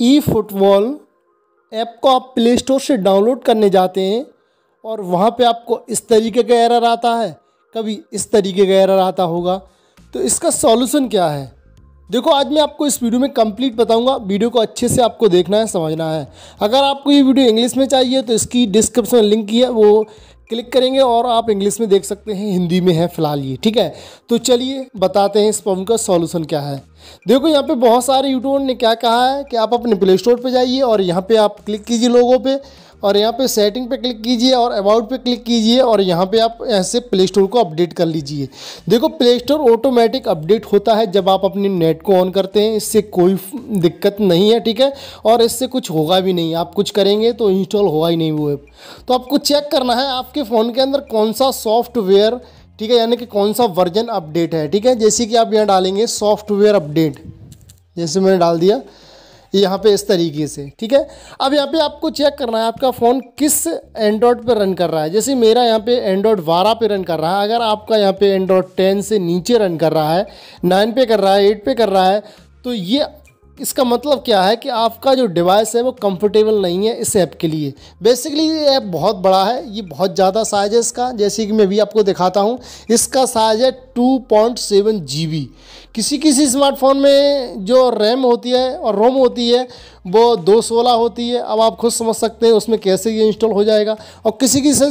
ई football app को आप play store से डाउनलोड करने जाते हैं और वहाँ पे आपको इस तरीके का एरर आता है कभी इस तरीके का एरर आता होगा तो इसका सॉल्यूशन क्या है देखो आज मैं आपको इस वीडियो में कंप्लीट बताऊंगा वीडियो को अच्छे से आपको देखना है समझना है अगर आपको ये वीडियो इंग्लिश में चाहिए तो इसकी डिस्क्रिप्शन लिंक की है वो क्लिक करेंगे और आप इंग्लिश में देख सकते हैं हिंदी में है फिलहाल ये ठीक है तो चलिए बताते हैं इस प्रॉब्लम का सॉल्यूशन क्या है देखो यहाँ पे बहुत सारे यूट्यूबर ने क्या कहा है कि आप अपने प्ले स्टोर पर जाइए और यहाँ पे आप क्लिक कीजिए लोगों पर और यहाँ पे सेटिंग पे क्लिक कीजिए और अबाउट पे क्लिक कीजिए और यहाँ पे आप ऐसे प्ले स्टोर को अपडेट कर लीजिए देखो प्ले स्टोर ऑटोमेटिक अपडेट होता है जब आप अपने नेट को ऑन करते हैं इससे कोई दिक्कत नहीं है ठीक है और इससे कुछ होगा भी नहीं आप कुछ करेंगे तो इंस्टॉल होगा ही नहीं वो ऐप तो आपको चेक करना है आपके फ़ोन के अंदर कौन सा सॉफ्टवेयर ठीक है यानी कि कौन सा वर्जन अपडेट है ठीक है जैसे कि आप यहाँ डालेंगे सॉफ्टवेयर अपडेट जैसे मैंने डाल दिया यहाँ पे इस तरीके से ठीक है अब यहाँ पे आपको चेक करना है आपका फ़ोन किस एंड्रॉयड पर रन कर रहा है जैसे मेरा यहाँ पे एंड्रॉयड बारह पे रन कर रहा है अगर आपका यहाँ पे एंड्रॉयड टेन से नीचे रन कर रहा है नाइन पे कर रहा है एट पे कर रहा है तो ये इसका मतलब क्या है कि आपका जो डिवाइस है वो कंफर्टेबल नहीं है इस ऐप के लिए बेसिकली ये ऐप बहुत बड़ा है ये बहुत ज़्यादा साइज है इसका जैसे कि मैं भी आपको दिखाता हूँ इसका साइज है two point seven G B किसी किसी स्मार्टफोन में जो रैम होती है और रोम होती है वो दो सोलह होती है अब आप खुद समझ सकते हैं उसमें कैसे ये इंस्टॉल हो जाएगा और किसी किसी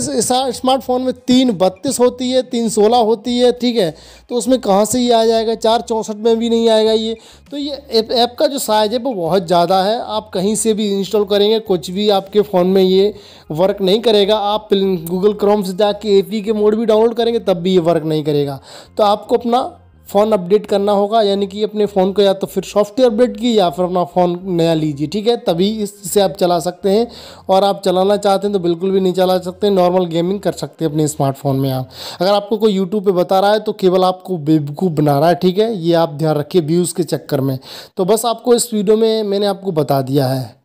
स्मार्टफोन में तीन बत्तीस होती है तीन सोलह होती है ठीक है तो उसमें कहाँ से ये आ जाएगा चार चौंसठ में भी नहीं आएगा ये तो ये ऐप का जो जो साइज़ है वो बहुत ज़्यादा है आप कहीं से भी इंस्टॉल करेंगे कुछ भी आपके फ़ोन में ये वर्क नहीं करेगा आप गूगल क्रोम से जाके ए के मोड भी डाउनलोड करेंगे तब भी ये वर्क नहीं करेगा तो आपको अपना फ़ोन अपडेट करना होगा यानी कि अपने फ़ोन को या तो फिर सॉफ्टवेयर अपडेट की या फिर अपना फ़ोन नया लीजिए ठीक है तभी इससे आप चला सकते हैं और आप चलाना चाहते हैं तो बिल्कुल भी नहीं चला सकते नॉर्मल गेमिंग कर सकते हैं अपने स्मार्टफोन में आप अगर आपको कोई यूट्यूब पर बता रहा है तो केवल आपको बेवकूफ़ बना रहा है ठीक है ये आप ध्यान रखिए व्यूज़ के चक्कर में तो बस आपको इस वीडियो में मैंने आपको बता दिया है